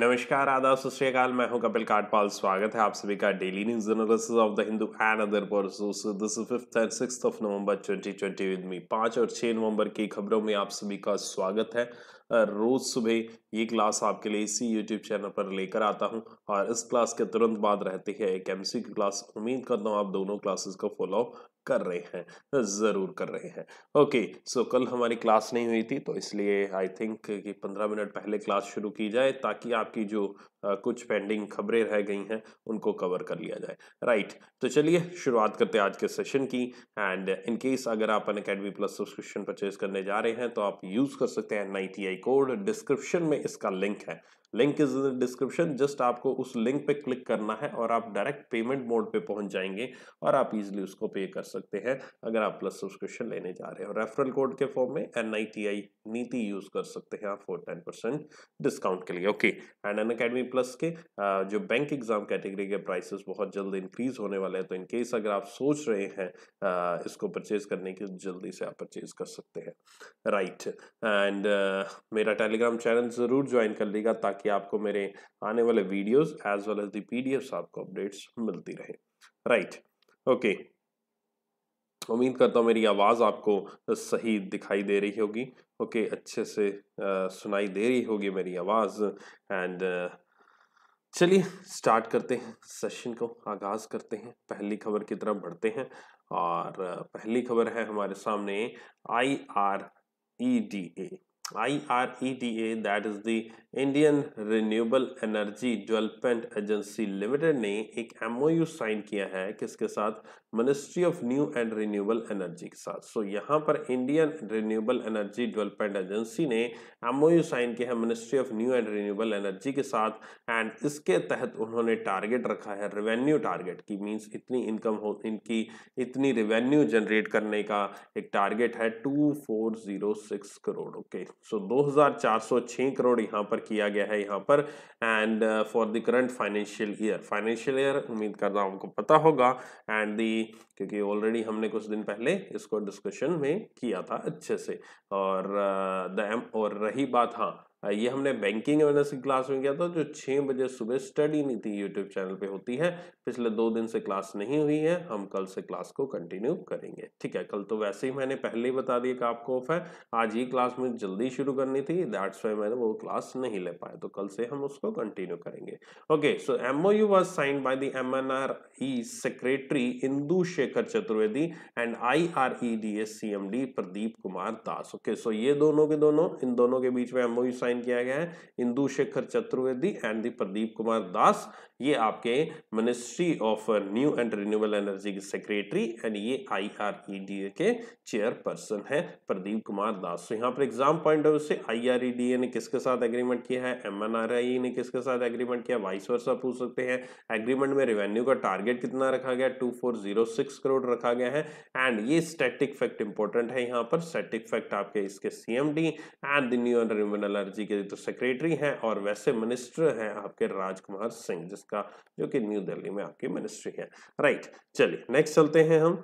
नमस्कार आदाब सत मैं हूं कपिल काटपाल स्वागत है आप सभी का daily news analysis of the Hindu and other papers this fifth and six of November 2020 with me पाँच और छः नवंबर की खबरों में आप सभी का स्वागत है रोज़ सुबह ये क्लास आपके लिए इसी यूट्यूब चैनल पर लेकर आता हूं और इस क्लास के तुरंत बाद रहती है एक एमसी की क्लास उम्मीद करता हूँ आप दोनों क्लासेस को फॉलो कर रहे हैं ज़रूर कर रहे हैं ओके सो कल हमारी क्लास नहीं हुई थी तो इसलिए आई थिंक कि पंद्रह मिनट पहले क्लास शुरू की जाए ताकि आपकी जो कुछ पेंडिंग खबरें रह गई हैं उनको कवर कर लिया जाए राइट right, तो चलिए शुरुआत करते हैं आज के सेशन की एंड इन केस अगर आप Unacademy plus subscription purchase करने जा रहे हैं तो आप यूज़ कर सकते हैं एन कोड डिस्क्रिप्शन में इसका लिंक है link is in description just आपको उस लिंक पे क्लिक करना है और आप डायरेक्ट पेमेंट मोड पे पहुंच जाएंगे और आप इजीली उसको पे कर सकते हैं अगर आप प्लस सब्सक्रिप्शन लेने जा रहे हो रेफरल कोड के फॉर्म में एन नीति यूज़ कर सकते हैं आप फोर टेन परसेंट डिस्काउंट के लिए okay and Unacademy plus के जो बैंक एग्जाम कैटेगरी के प्राइसेस बहुत जल्द इंक्रीज होने वाले हैं तो इन केस अगर आप सोच रहे हैं इसको परचेज करने की तो जल्दी से आप परचेज कर सकते हैं राइट एंड मेरा टेलीग्राम चैनल ज़रूर ज्वाइन कर लेगा ताकि आपको मेरे आने वाले videos as well as the PDFs आपको अपडेट्स मिलती रहे राइट ओके उम्मीद करता हूँ मेरी आवाज़ आपको सही दिखाई दे रही होगी ओके okay, अच्छे से uh, सुनाई दे रही होगी मेरी आवाज़ एंड चलिए स्टार्ट करते हैं सेशन को आगाज करते हैं पहली खबर की तरफ बढ़ते हैं और पहली खबर है हमारे सामने I R E D A I R E D A that is the Indian renewable energy development agency limited ने एक एमओयू साइन किया है किसके साथ ministry of new and renewable energy के साथ सो so, यहाँ पर Indian renewable energy development agency ने एमओयू साइन किया है ministry of new and renewable energy के साथ एंड इसके तहत उन्होंने टारगेट रखा है रेवेन्यू टारगेट की मीन्स इतनी इनकम हो इनकी इतनी रेवेन्यू जनरेट करने का एक टारगेट है two four zero six crore okay so दो हजार चार सौ करोड़ यहाँ पर किया गया है यहाँ पर and for the current financial year financial year उम्मीद कर रहा हूँ आपको पता होगा एंड दी क्योंकि ऑलरेडी हमने कुछ दिन पहले इसको डिस्कशन में किया था अच्छे से और द uh, और रही बात हाँ हाँ, ये हमने बैंकिंग अवेयरनेस की क्लास में किया था जो छः बजे सुबह स्टडी नीति यूट्यूब चैनल पे होती है पिछले दो दिन से क्लास नहीं हुई है हम कल से क्लास को कंटिन्यू करेंगे ठीक है कल तो वैसे ही मैंने पहले ही बता दिया कि आपको ऑफ है आज ही क्लास में जल्दी शुरू करनी थी दैट्स वाई मैंने वो क्लास नहीं ले पाया तो कल से हम उसको कंटिन्यू करेंगे okay so M O U was sign by the M N R E secretary Indu Shekhar Chaturvedi and I R E D S C M D Pradeep Kumar Das okay so ये दोनों के दोनों इन दोनों के बीच में यू साइन साइन किया गया है इंदु शेखर चतुर्वेदी एंड दी प्रदीप कुमार दास ये आपके ministry of new and renewable energy के सेक्रेटरी एंड ये आई आर ई डी ए के चेयरपर्सन है प्रदीप कुमार दास तो यहाँ पर एग्जाम पॉइंट ऑफ व्यू से आई आर ई डी ए ने किसके साथ एग्रीमेंट किया है एम एन आर आई ने किसके साथ एग्रीमेंट किया वाइस वर्सा पूछ सकते हैं एग्रीमेंट में रेवेन्यू का टारगेट कितना रखा गया two four zero six crore रखा गया है एंड ये स्टेटिक फैक्ट इंपॉर्टेंट है यहाँ पर स्टेटिक फैक्ट आपके इसके C M D and the new and renewable energy जी के तो सेक्रेटरी हैं और वैसे मिनिस्टर हैं आपके राजकुमार सिंह जिसका जो कि न्यू दिल्ली में आपकी मिनिस्ट्री है राइट चलिए नेक्स्ट चलते हैं हम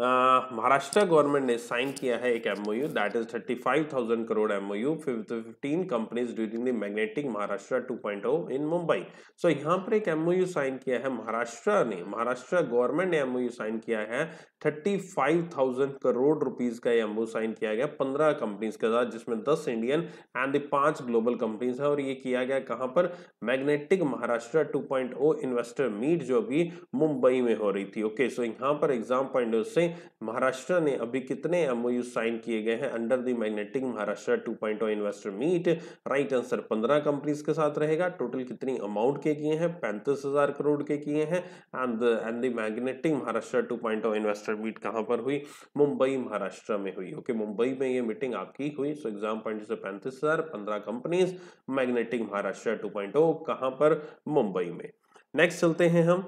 महाराष्ट्र गवर्नमेंट ने साइन किया है एक U that is thirty five thousand crore U fifteen companies during the magnetic Maharashtra ओ इन मुंबई सो यहाँ पर एक यू साइन किया है महाराष्ट्र ने महाराष्ट्र गवर्नमेंट ने यू साइन किया है thirty five thousand crore rupees का एमओ साइन किया गया पंद्रह कंपनीज के साथ जिसमें दस इंडियन एंड पांच ग्लोबल कंपनीज है और ये किया गया कहां पर मैग्नेटिक महाराष्ट्र टू पॉइंट ओ इन्वेस्टर मीट जो अभी मुंबई में हो रही थी ओके सो यहाँ पर एग्जाम पॉइंट oh से में महाराष्ट्र ने अभी कितने एमओयू साइन किए गए हैं under the magnetic Maharashtra 2.0 investor meet right answer 15 companies के साथ रहेगा टोटल कितनी अमाउंट के किए हैं पैंतीस हजार करोड़ के किए हैं and and the magnetic Maharashtra 2.0 investor meet कहाँ पर हुई मुंबई महाराष्ट्र में हुई ओके मुंबई में ये मीटिंग आपकी हुई सो एग्जाम पॉइंट से पैंतीस हजार पंद्रह companies magnetic Maharashtra two point कहां पर मुंबई में नेक्स्ट चलते हैं हम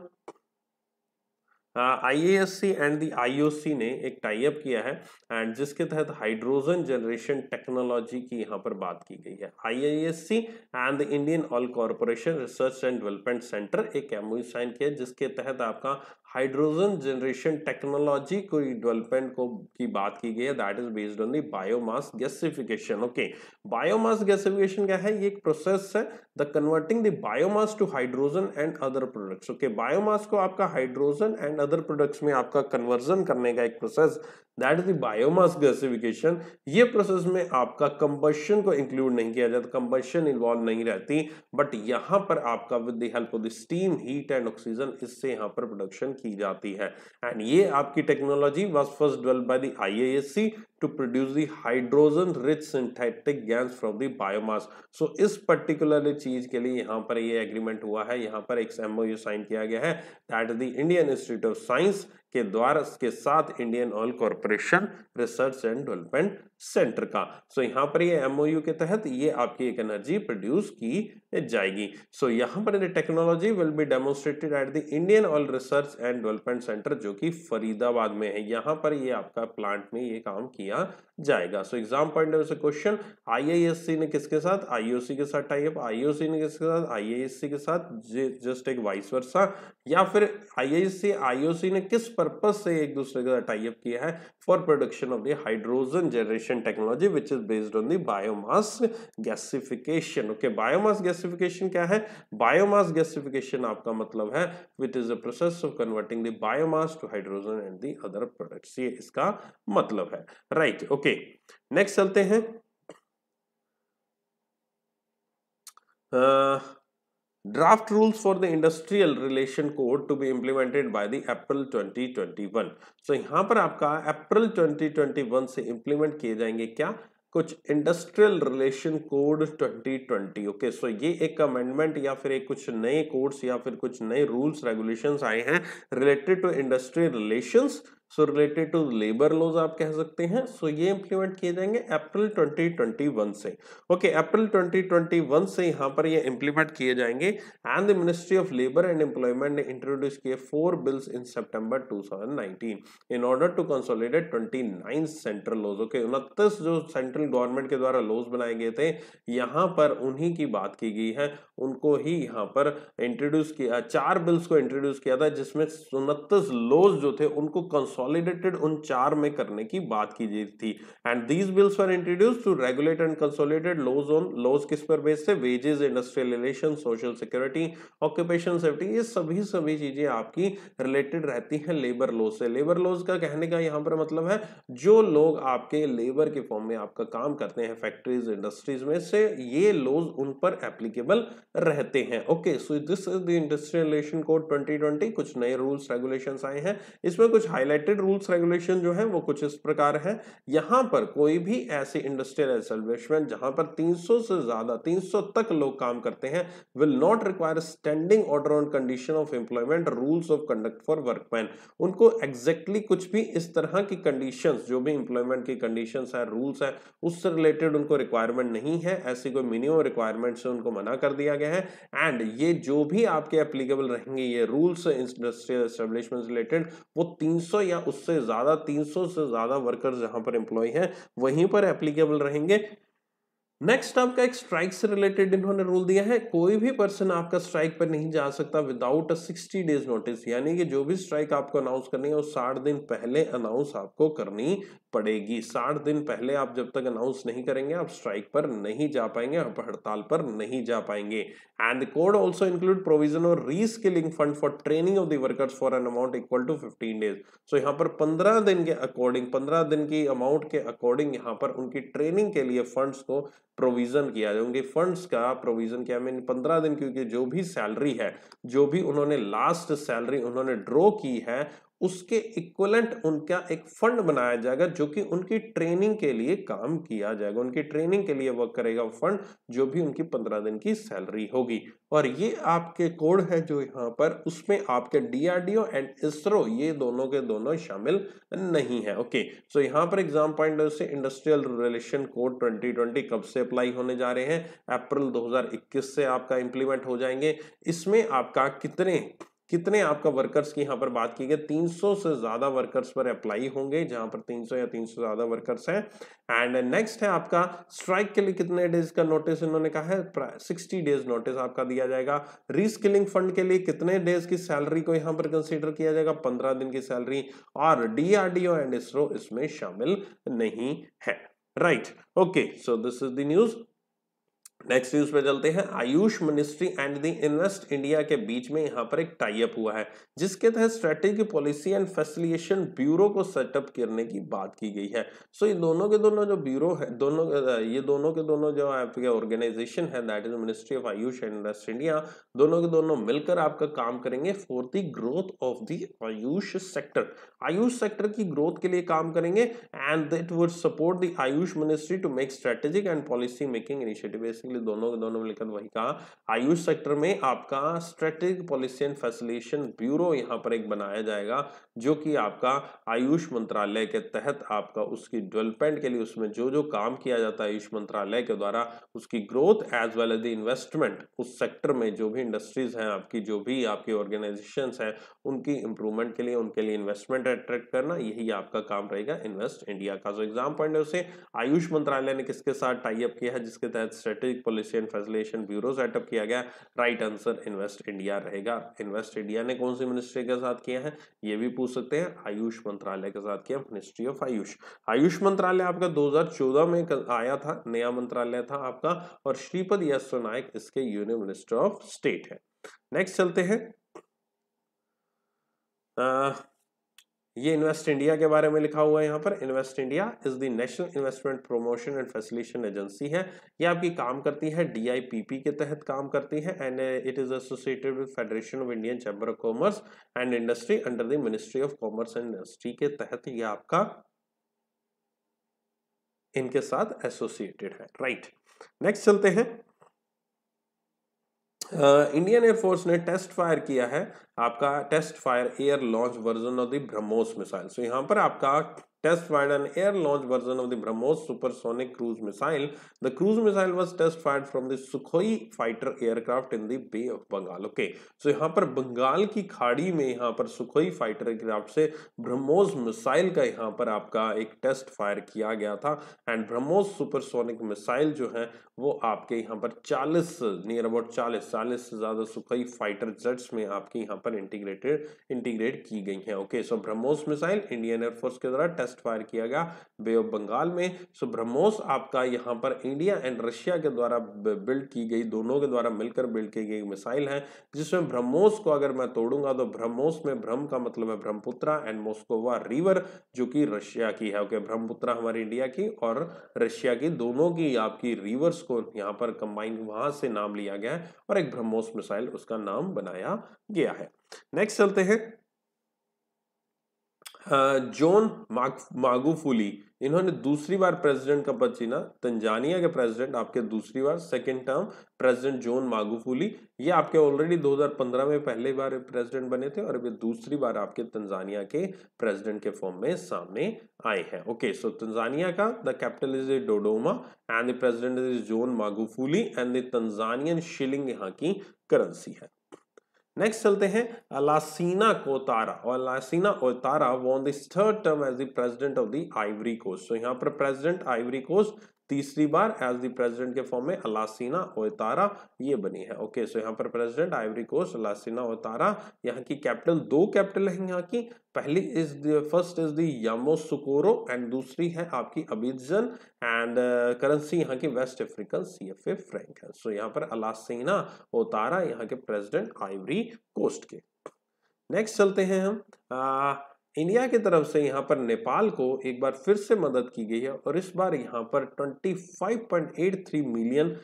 आई एंड द आईओसी ने एक टाइप किया है एंड जिसके तहत हाइड्रोजन जनरेशन टेक्नोलॉजी की यहाँ पर बात की गई है I and the Indian oil corporation research and development centre एक एमओ साइन किया जिसके तहत आपका हाइड्रोजन जनरेशन टेक्नोलॉजी को डेवलपमेंट को की बात की गई है that is based on the biomass gasification okay biomass gasification क्या है ये एक प्रोसेस है the converting the biomass to hydrogen and other products okay biomass को आपका हाइड्रोजन एंड अदर प्रोडक्ट्स में आपका कन्वर्जन करने का एक process that is the biomass gasification ये प्रोसेस में आपका कंबशन को इंक्लूड नहीं किया जाता कंबशन इन्वॉल्व नहीं रहती बट यहां पर आपका with the help of the steam heat and oxygen इससे यहाँ पर प्रोडक्शन की जाती है एंड ये आपकी technology was first develop by by S C to produce the hydrogen rich synthetic gas from the biomass so इस पर्टिकुलर चीज के लिए यहाँ पर ये एग्रीमेंट हुआ है यहाँ पर एक एमओ साइन किया गया है that the Indian institute of science के द्वारा के साथ Indian oil corporation research and development centre का सो so, यहाँ पर ये एमओयू के तहत ये आपकी एक एनर्जी प्रोड्यूस की जाएगी सो so, यहाँ पर technology will be demonstrated at the Indian oil research and development centre जो कि फरीदाबाद में है यहाँ पर ये आपका प्लांट में ये काम किया जाएगा so exam point of question IISc ने किसके साथ आईओसी के साथ टाइप आईओसी ने किसके साथ आईआईएससी के साथ जस्ट एक वाइस वर्षा या फिर आईआईएससी आईओसी ने किस पर पर्पज से एक दूसरे के साथ टाइप किया है for production of the hydrogen generation technology which is based on the biomass gasification okay biomass gasification क्या है बायोमास गैसिफिकेशन आपका मतलब है which is the process of converting the biomass to hydrogen and the other product ये इसका मतलब है right okay next चलते हैं draft rules for the industrial relation code to be implemented by the April 2021 so यहाँ पर आपका अप्रैल 2021 से implement किए जाएंगे क्या कुछ industrial relation code 2020 okay so ये एक अमेंडमेंट या फिर एक कुछ नए कोड्स या फिर कुछ नए रूल्स रेगुलेशंस आए हैं related to industrial relations so related to labour laws आप कह सकते हैं सो so, ये इंप्लीमेंट किए जाएंगे अप्रैल 2021 से ओके अप्रैल 2021 से यहाँ पर ये इंप्लीमेंट किए जाएंगे and the ministry of labour and employment ने इंट्रोड्यूस किए four bills in September 2019 in order to consolidate 29 central laws okay उनतीस जो सेंट्रल गवर्नमेंट के द्वारा लॉज बनाए गए थे यहाँ पर उन्हीं की बात की गई है उनको ही यहाँ पर इंट्रोड्यूस किया चार बिल्स को इंट्रोड्यूस किया था जिसमें उनतीस लॉज जो थे उनको कंसोल कंसोलिडेटेड उन चार में करने की बात की गई थी and these bills were introduce to regulate and consolidated laws on laws किस पर बेस थे wages industrial relation social security occupation safety ये सभी सभी चीजें आपकी रिलेटेड रहती हैं लेबर लॉज से लेबर लॉज का कहने का यहाँ पर मतलब है जो लोग आपके लेबर के फॉर्म में आपका काम करते हैं फैक्ट्रीज इंडस्ट्रीज में से ये लॉज उन पर एप्लीकेबल रहते हैं okay so this is the industrial relation code 2020 कुछ नए रूल्स रेगुलेशंस आए हैं इसमें कुछ हाईलाइट रिलेटेड रूल्स रेगुलेशन जो है वो कुछ इस प्रकार है यहाँ पर कोई भी ऐसे इंडस्ट्रियल एस्टेब्लिशमेंट जहाँ पर 300 से ज्यादा 300 तक लोग काम करते हैं will not require standing order on condition of employment rules of conduct for workman उनको एग्जैक्टली exactly कुछ भी इस तरह की कंडीशन जो भी इंप्लॉयमेंट की कंडीशन है रूल्स है उससे रिलेटेड उनको रिक्वायरमेंट नहीं है ऐसी कोई मिनिमम रिक्वायरमेंट से उनको मना कर दिया गया है एंड ये जो भी आपके एप्लीकेबल रहेंगे ये रूल्स इंडस्ट्रियल एस्टेब्लिशमेंट रिलेटेड वो 300 या या उससे ज़्यादा 300 से ज़्यादा वर्कर्स जहां पर एम्प्लॉय हैं वहीं पर एप्लीकेबल रहेंगे नेक्स्ट आपका एक स्ट्राइक से रिलेटेड इन्होंने रूल दिया है कोई भी पर्सन आपका स्ट्राइक पर नहीं जा सकता without a sixty days notice यानी कि जो भी स्ट्राइक आपको अनाउंस करनी है वो साठ दिन पहले अनाउंस आपको करनी पड़ेगी साठ दिन पहले आप जब तक अनाउंस नहीं करेंगे आप स्ट्राइक पर नहीं जा पाएंगे आप हड़ताल पर नहीं जा पाएंगे and code also include provision और reskilling fund for training of the workers for an amount equal to fifteen days so यहाँ पर पंद्रह दिन के अकॉर्डिंग पंद्रह दिन की अमाउंट के अकॉर्डिंग यहाँ पर उनकी ट्रेनिंग के लिए फंड को प्रोविज़न किया जाए उनके फंड्स का प्रोविज़न किया मीन पंद्रह दिन क्योंकि जो भी सैलरी है जो भी उन्होंने लास्ट सैलरी उन्होंने ड्रॉ की है उसके इक्वलेंट उनका एक फंड बनाया जाएगा जो कि उनकी ट्रेनिंग के लिए काम किया जाएगा उनकी ट्रेनिंग के लिए वर्क करेगा फंड जो भी उनकी पंद्रह दिन की सैलरी होगी और ये आपके कोड है जो यहाँ पर उसमें आपके डीआरडीओ एंड इसरो ये दोनों के दोनों शामिल नहीं है ओके सो यहाँ पर एग्जाम पॉइंट से इंडस्ट्रियल रिलेशन कोड ट्वेंटी कब से अप्लाई होने जा रहे हैं अप्रैल दो से आपका इंप्लीमेंट हो जाएंगे इसमें आपका कितने कितने आपका वर्कर्स की यहाँ पर बात की गई 300 से ज़्यादा वर्कर्स पर अप्लाई होंगे जहां पर 300 या 300 ज़्यादा वर्कर्स हैं एंड नेक्स्ट है आपका स्ट्राइक के लिए कितने डेज का नोटिस इन्होंने कहा है 60 डेज नोटिस आपका दिया जाएगा रीस्किलिंग फंड के लिए कितने डेज की सैलरी को यहाँ पर कंसिडर किया जाएगा पंद्रह दिन की सैलरी और डीआरडीओ एंड इसरो इसमें शामिल नहीं है right okay so this is the news next news पे चलते हैं Ayush ministry and the invest India के बीच में यहाँ पर एक टाइप हुआ है जिसके तहत strategy policy and facilitation bureau को सेटअप करने की बात की गई है सो so, ये दोनों के दोनों जो ब्यूरो है दोनों ये दोनों के दोनों जो आपके ऑर्गेनाइजेशन है that is ministry of Ayush and invest India दोनों के दोनों मिलकर आपका काम करेंगे for the growth of the Ayush sector Ayush sector की ग्रोथ के लिए काम करेंगे and that would support the Ayush ministry to make strategic and policy making initiative basically basically दोनों दोनों मिलकर तो वही कहा आयुष सेक्टर में आपका strategic policy and facilitation bureau यहाँ पर एक बनाया जाएगा जो कि आपका आयुष मंत्रालय के तहत आपका उसकी डेवलपमेंट के लिए उसमें जो जो काम किया जाता है आयुष मंत्रालय के द्वारा उसकी growth as well as the investment उस सेक्टर में जो भी इंडस्ट्रीज हैं आपकी जो भी आपकी ऑर्गेनाइजेशन हैं उनकी इंप्रूवमेंट के लिए उनके लिए इन्वेस्टमेंट अट्रैक्ट करना यही आपका काम रहेगा इन्वेस्ट इंडिया का जो एग्जाम पॉइंट है उसे आयुष मंत्रालय ने किसके साथ टाइप किया है जिसके तहत strategic policy and facilitation bureau set up किया गया राइट आंसर इन्वेस्ट इंडिया रहेगा इन्वेस्ट इंडिया ने कौन सी मिनिस्ट्री के साथ किया है ये भी पूछ सकते हैं आयुष मंत्रालय के साथ किया मिनिस्ट्री ऑफ आयुष आयुष मंत्रालय आपका दो में आया था नया मंत्रालय था आपका और श्रीपद यशो नायक इसके यूनियन मिनिस्टर ऑफ स्टेट है नेक्स्ट चलते हैं ये इन्वेस्ट इंडिया के बारे में लिखा हुआ है यहाँ पर invest India is the national investment promotion and facilitation agency है ये आपकी काम करती है डीआईपीपी के तहत काम करती है and it is associated with federation of Indian chamber of commerce and industry under the ministry of commerce and industry के तहत ये आपका इनके साथ एसोसिएटेड है राइट right. नेक्स्ट चलते हैं इंडियन एयरफोर्स ने टेस्ट फायर किया है आपका test fire air launch version of the BrahMos missile so यहाँ पर आपका test fired an air launched version of the Brahmos supersonic cruise missile. The cruise missile was test fired from the Sukhoi fighter aircraft in the Bay of Bengal. Okay, so यहाँ पर बंगाल की खाड़ी में यहाँ पर सुखोई फाइटर एयरक्राफ्ट से BrahMos missile का यहाँ पर आपका एक टेस्ट फायर किया गया था एंड ब्रह्मोस सुपरसोनिक मिसाइल जो है वो आपके यहाँ पर 40 नियर अबाउट 40 40 से ज़्यादा सुखोई फाइटर जेट्स में आपकी यहाँ पर इंटीग्रेटेड इंटीग्रेट की गई हैं okay so BrahMos missile Indian air force के द्वारा टेस्ट टेस्ट फायर किया गया बे ऑफ बंगाल में सो ब्रह्मोस आपका यहाँ पर इंडिया एंड रशिया के द्वारा बिल्ड की गई दोनों के द्वारा मिलकर बिल्ड की गई मिसाइल है जिसमें ब्रह्मोस को अगर मैं तोड़ूंगा तो ब्रह्मोस में ब्रह्म का मतलब है ब्रह्मपुत्रा एंड मोस्कोवा रिवर जो कि रशिया की है ओके ब्रह्मपुत्रा हमारे इंडिया की और रशिया की दोनों की आपकी रिवर्स को यहाँ पर कंबाइन वहां से नाम लिया गया है और एक ब्रह्मोस मिसाइल उसका नाम बनाया गया है नेक्स्ट चलते हैं जॉन मागुफुली इन्होंने दूसरी बार प्रेसिडेंट का पद चीना तंजानिया के प्रेसिडेंट आपके दूसरी बार second term president John Magufuli ये आपके ऑलरेडी 2015 में पहले बार प्रेसिडेंट बने थे और ये दूसरी बार आपके तंजानिया के प्रेसिडेंट के फॉर्म में सामने आए हैं ओके सो तंजानिया का the capital is Dodoma and the president is John Magufuli and the Tanzanian shilling यहाँ की करेंसी है नेक्स्ट चलते हैं अलासीना uh, Ouattara Alassane Ouattara won this third term as the president of the Ivory Coast so यहां पर president Ivory Coast तीसरी बार as the president के फॉर्म में अलासीना ओतारा ये बनी है ओके सो यहाँ पर president Ivory Coast Alassane Ouattara यहाँ की कैपिटल दो कैपिटल है यहाँ की पहली is the first is the Yamoussoukro and दूसरी है आपकी अबीजन एंड करेंसी यहाँ की West African C F A franc है सो so, यहाँ पर अलासीना ओतारा यहाँ के प्रेजिडेंट आइवरी कोस्ट के नेक्स्ट चलते हैं हम इंडिया की तरफ से यहाँ पर नेपाल को एक बार फिर से मदद की गई है और इस बार यहाँ पर 25.83 मिलियन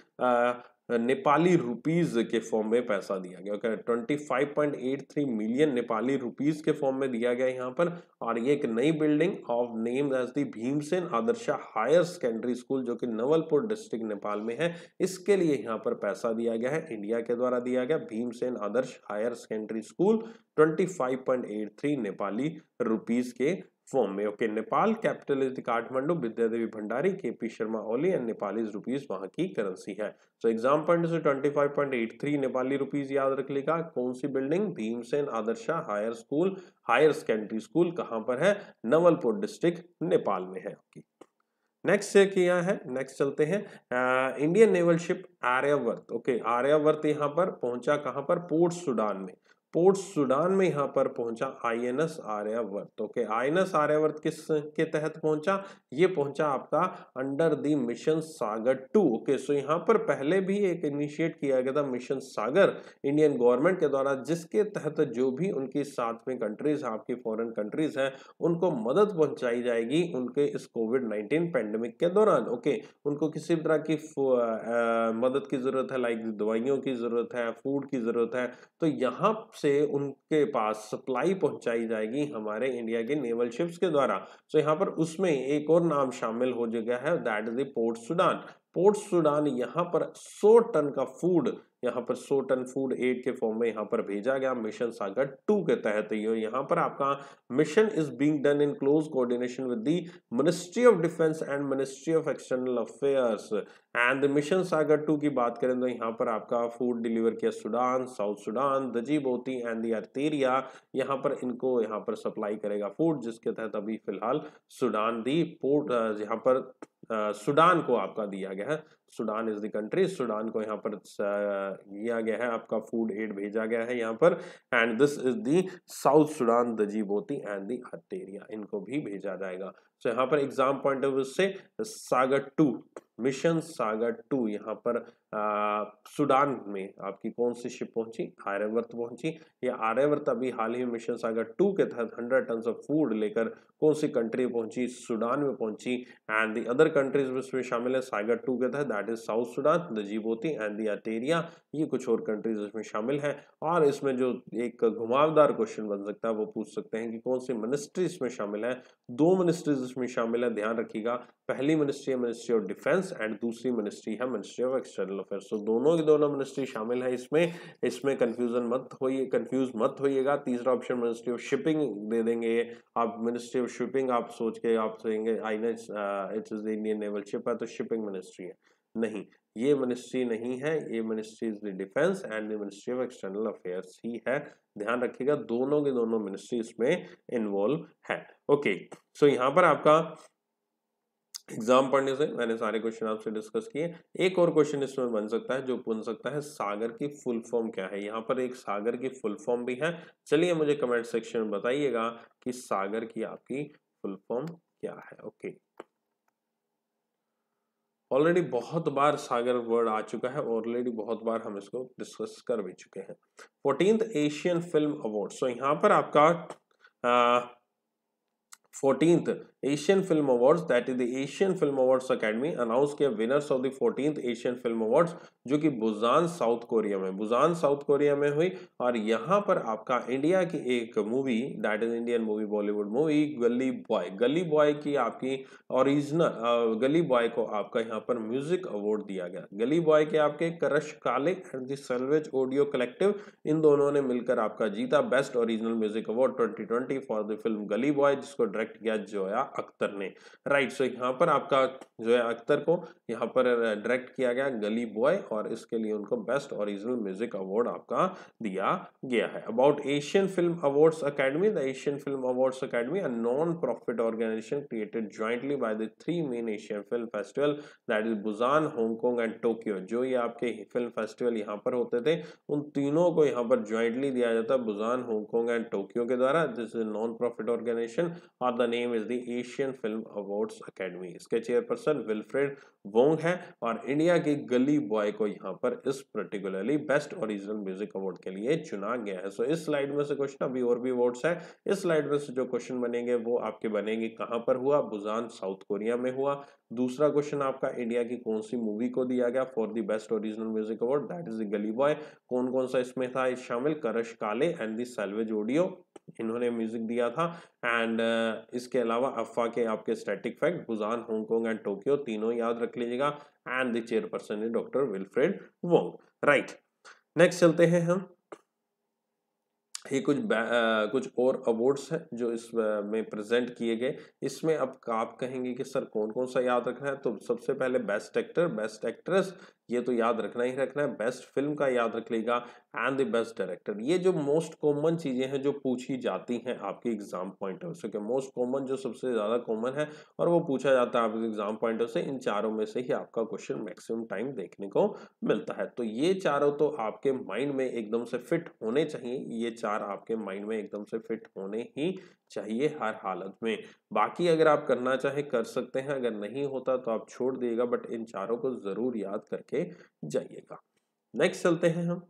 नेपाली रुपीज के फॉर्म में पैसा दिया गया twenty five point eight three million Nepali rupees के फॉर्म में दिया गया यहाँ पर और ये एक नई building of name as the Bhimsen Adarsha higher secondary school जो कि नवलपुर डिस्ट्रिक्ट नेपाल में है इसके लिए यहाँ पर पैसा दिया गया है इंडिया के द्वारा दिया गया Bhimsen Adarsh higher secondary school twenty Nepali rupees के फॉर्म में okay Nepal capital is the Kathmandu Vidyadevi Bhandari K P Sharma Oli and Nepali rupees वहां की करेंसी है सो एग्जाम पॉइंट से 25.83 नेपाली रुपीज याद रख लेगा कौन सी building Bhimsen Adarsha higher school higher secondary school कहाँ पर है नवलपुर डिस्ट्रिक्ट नेपाल में है ओके नेक्स्ट किया है नेक्स्ट चलते हैं Indian naval ship Aryavart okay Aryavart यहाँ पर पहुंचा कहाँ पर पोर्ट सुडान में पोर्ट सुडान में यहाँ पर पहुंचा I N S Aryavart okay I N S Aryavart किस के तहत पहुंचा ये पहुंचा आपका under the mission Sagar two okay so यहाँ पर पहले भी एक इनिशिएट किया गया था मिशन सागर इंडियन गवर्नमेंट के द्वारा जिसके तहत जो भी उनकी साथ में कंट्रीज आपकी फॉरेन कंट्रीज हैं उनको मदद पहुंचाई जाएगी उनके इस कोविड नाइन्टीन पेंडेमिक के दौरान ओके उनको किसी भी तरह की मदद की जरूरत है लाइक दवाइयों की जरूरत है फूड की जरूरत है तो यहाँ से उनके पास सप्लाई पहुंचाई जाएगी हमारे इंडिया के नेवल शिप्स के द्वारा तो यहाँ पर उसमें एक और नाम शामिल हो चुका है that is the port Sudan port Sudan यहाँ पर 100 टन का फूड यहाँ पर सो टन फूड एड के फॉर्म में यहाँ पर भेजा गया मिशन सागर टू के तहत ये यहाँ पर आपका mission is being done in close coordination with the ministry of defence and ministry of external affairs and mission Sagar two की बात करें तो यहाँ पर आपका फूड डिलीवर किया Sudan south Sudan Djibouti and the यहाँ पर इनको यहाँ पर सप्लाई करेगा फूड जिसके तहत अभी फिलहाल सुडान दी पोर्ट यहाँ पर सुडान को आपका दिया गया है Sudan is the country Sudan को यहाँ पर लिया गया है आपका फूड एड भेजा गया है यहाँ पर and this is the south Sudan Djibouti and the Eritrea इनको भी भेजा जाएगा सो so, यहाँ पर एग्जाम पॉइंट ऑफ व्यू से Sagar two mission Sagar two यहाँ पर आ, सुडान में आपकी कौन सी शिप पहुंची आर्यव्रत पहुंची ये आर्यव्रत अभी हाल ही में मिशन सागर टू के तहत हंड्रेड टन ऑफ फूड लेकर कौन सी कंट्री पहुंची सुडान में पहुंची एंड दी अदर कंट्रीज इसमें शामिल है सागर टू के तहत that is south Sudan the Djibouti and the Eritrea ये कुछ और कंट्रीज इसमें शामिल हैं और इसमें जो एक घुमावदार क्वेश्चन बन सकता है वो पूछ सकते हैं कि कौन सी मिनिस्ट्री इसमें शामिल है दो मिनिस्ट्रीज इसमें शामिल है ध्यान रखिएगा पहली मिनिस्ट्री है मिनिस्ट्री ऑफ डिफेंस एंड दूसरी मिनिस्ट्री है मिनिस्ट्री ऑफ एक्सटर्नल अफेयर्स तो दोनों की दोनों मिनिस्ट्री शामिल है इसमें इसमें कन्फ्यूजन मत हो कन्फ्यूज मत होइएगा तीसरा ऑप्शन मिनिस्ट्री ऑफ शिपिंग दे देंगे आप मिनिस्ट्री ऑफ शिपिंग आप सोच के आप सोचेंगे I it is the Indian naval ship है तो शिपिंग मिनिस्ट्री है नहीं ये मिनिस्ट्री नहीं है ये ministry is defence and ministry of external affairs ही है ध्यान रखिएगा दोनों के दोनों मिनिस्ट्री इसमें इन्वॉल्व है ओके सो यहाँ पर आपका एग्जाम पढ़ने से मैंने सारे क्वेश्चन आपसे डिस्कस किए एक और क्वेश्चन इसमें बन सकता है जो बन सकता है सागर की फुल फॉर्म क्या है यहाँ पर एक सागर की फुल फॉर्म भी है चलिए मुझे कमेंट सेक्शन में बताइएगा कि सागर की आपकी फुल फॉर्म क्या है ओके okay. ऑलरेडी बहुत बार सागर वर्ड आ चुका है ऑलरेडी बहुत बार हम इसको डिस्कस कर भी चुके हैं fourteen Asian film award so यहाँ पर आपका fourteen Asian film awards that is the Asian film awards academy announce के winners of the fourteen Asian film awards जो कि बुजान साउथ कोरिया में बुजान साउथ कोरिया में हुई और यहाँ पर आपका इंडिया की एक movie that is Indian movie Bollywood movie Gully boy Gully boy की आपकी ओरिजिनल गली बॉय को आपका यहाँ पर म्यूजिक अवार्ड दिया गया गली बॉय के आपके Karsh Kale and salvage audio collective इन दोनों ने मिलकर आपका जीता best original music award twenty for the film Gully boy जिसको डायरेक्ट किया जोया अख्तर ने राइट सो यहाँ पर आपका जो है अख्तर को यहाँ पर डायरेक्ट किया गया गली बॉय और इसके लिए उनको बेस्ट ओरिजिनल म्यूजिक अवार्ड आपका दिया गया है about Asian film awards academy the Asian film awards academy a non profit organisation created jointly by the three main Asian film festival that is Busan Hong Kong and Tokyo जो ये आपके film festival यहाँ पर होते थे उन तीनों को यहाँ पर ज्वाइंटली दिया जाता है बुजान हांगकॉन्ग एंड टोक्यो के द्वारा this is non profit organisation और the name is the Asian film awards academy इसके चेयरपर्सन विल्फ्रेड वोंग हैं और इंडिया की गली बॉय को यहाँ पर इस particularly best original music award के लिए चुना गया है सो so, इस स्लाइड में से क्वेश्चन अभी और भी अवार्ड्स हैं इस स्लाइड में से जो क्वेश्चन बनेंगे वो आपके बनेंगे कहाँ पर हुआ बुजान साउथ कोरिया में हुआ दूसरा क्वेश्चन आपका इंडिया की कौन सी मूवी को दिया गया for the best original music award that is the Gully boy कौन कौन सा इसमें था शामिल Karsh Kale and the salvage audio इन्होंने म्यूजिक दिया था एंड uh, इसके अलावा अफवा के आपके static fact Busan Hong Kong and Tokyo तीनों याद रख लीजिएगा and the chairperson is doctor Wilfred Wong right next चलते हैं हम ये कुछ आ, कुछ और अवार्ड्स हैं जो इस आ, में प्रेजेंट किए गए इसमें अब आप कहेंगे कि सर कौन कौन सा याद रखना है तो सबसे पहले बेस्ट एक्टर बेस्ट एक्ट्रेस ये तो याद रखना ही रखना है बेस्ट फिल्म का याद रख लेगा एंड द बेस्ट डायरेक्टर ये जो मोस्ट कॉमन चीज़ें हैं जो पूछी जाती हैं आपके एग्जाम पॉइंट ऑफ से मोस्ट कॉमन जो सबसे ज़्यादा कॉमन है और वो पूछा जाता है आपके एग्जाम पॉइंट ऑफ से इन चारों में से ही आपका क्वेश्चन मैक्सिमम टाइम देखने को मिलता है तो ये चारों तो आपके माइंड में एकदम से फिट होने चाहिए ये चार आपके माइंड में एकदम से फिट होने ही चाहिए हर हालत में बाकी अगर आप करना चाहे कर सकते हैं अगर नहीं होता तो आप छोड़ दिएगा बट इन चारों को जरूर याद करके जाइएगा नेक्स्ट चलते हैं हम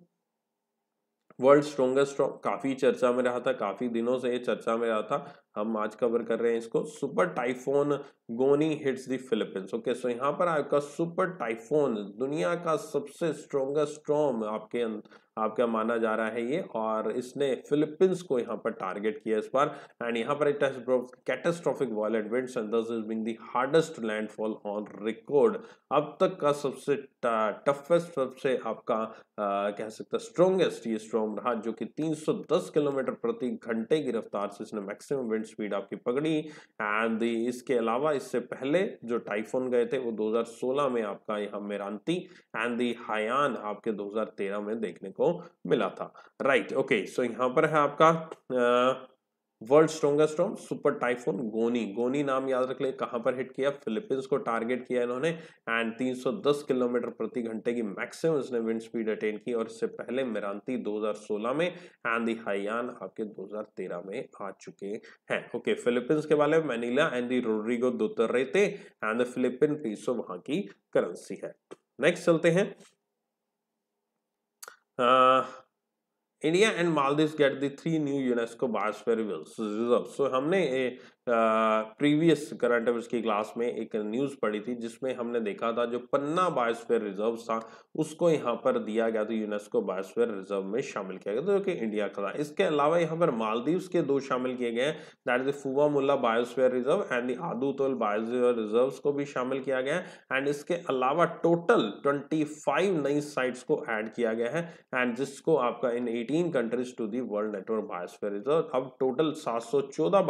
वर्ल्ड स्ट्रोंगेस्ट काफ़ी चर्चा में रहा था काफ़ी दिनों से ये चर्चा में रहा था हम आज कवर कर रहे हैं इसको super typhoon Goni hits the Philippines okay so यहाँ पर आपका सुपर टाइफोन दुनिया का सबसे स्ट्रोंगेस्ट स्ट्रॉम आपके आपका माना जा रहा है ये और इसने फिलीपींस को यहाँ पर टारगेट किया इस बार एंड यहाँ पर it catastrophic winds and this is being hardest landfall on record अब तक का सबसे टफेस्ट सबसे आपका आ, कह सकते हैं स्ट्रोंगेस्ट ये स्ट्रॉन्ग रहा जो कि 310 किलोमीटर प्रति घंटे की रफ्तार से इसने मैक्सिमम विंड स्पीड आपकी पकड़ी एंड इसके अलावा इससे पहले जो टाइफोन गए थे वो 2016 में आपका यहाँ मेरानती एंड दी हयान आपके 2013 में देखने को को मिला था राइट ओके सो यहाँ पर है आपका world strongest storm super typhoon Goni Goni नाम याद रख ले कहां पर हिट किया फिलीपींस को टारगेट किया इन्होंने एंड 310 किलोमीटर प्रति घंटे की मैक्सिमम इसने विंड स्पीड अटेन की और इससे पहले मेरांती 2016 में एंड दी हाइयान आपके 2013 में आ चुके हैं ओके फिलीपींस के वाले Manila and the Rodrigo Duterte and the Philippine peso वहां की करेंसी है नेक्स्ट चलते हैं uh, India and Maldives get the three new UNESCO very well. So हमने प्रीवियस करंट अफेयर्स की क्लास में एक न्यूज़ पढ़ी थी जिसमें हमने देखा था जो पन्ना बायोस्फीयर रिजर्व था उसको यहाँ पर दिया गया था यूनेस्को बायोस्फीयर रिजर्व में शामिल किया गया था जो कि इंडिया का था इसके अलावा यहाँ पर मालदीव्स के दो शामिल किए गए हैं that is Fuvahmulah biosphere reserve and the Addu atoll biosphere reserve को भी शामिल किया गया है एंड इसके अलावा टोटल ट्वेंटी नई साइट्स को ऐड किया गया है एंड जिसको आपका in eighteen countries to the world network biosphere reserve अब टोटल सात